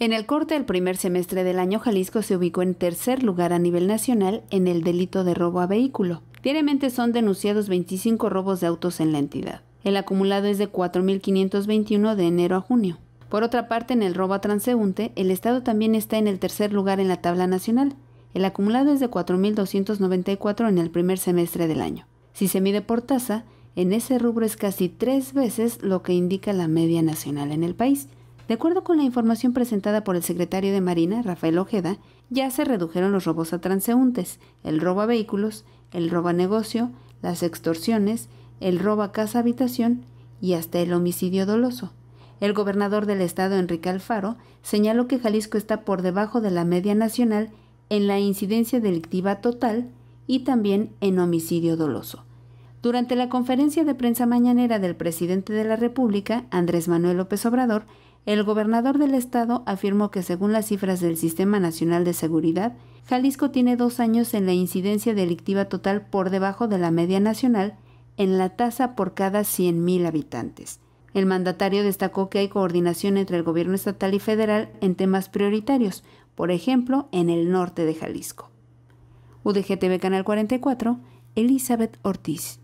En el corte del primer semestre del año, Jalisco se ubicó en tercer lugar a nivel nacional en el delito de robo a vehículo. Diariamente son denunciados 25 robos de autos en la entidad. El acumulado es de 4.521 de enero a junio. Por otra parte, en el robo a transeúnte, el Estado también está en el tercer lugar en la tabla nacional. El acumulado es de 4.294 en el primer semestre del año. Si se mide por tasa, en ese rubro es casi tres veces lo que indica la media nacional en el país. De acuerdo con la información presentada por el secretario de Marina, Rafael Ojeda, ya se redujeron los robos a transeúntes, el robo a vehículos, el robo a negocio, las extorsiones, el robo a casa-habitación y hasta el homicidio doloso. El gobernador del estado, Enrique Alfaro, señaló que Jalisco está por debajo de la media nacional en la incidencia delictiva total y también en homicidio doloso. Durante la conferencia de prensa mañanera del presidente de la República, Andrés Manuel López Obrador, el gobernador del estado afirmó que según las cifras del Sistema Nacional de Seguridad, Jalisco tiene dos años en la incidencia delictiva total por debajo de la media nacional en la tasa por cada 100.000 habitantes. El mandatario destacó que hay coordinación entre el gobierno estatal y federal en temas prioritarios, por ejemplo, en el norte de Jalisco. UDGTV Canal 44, Elizabeth Ortiz.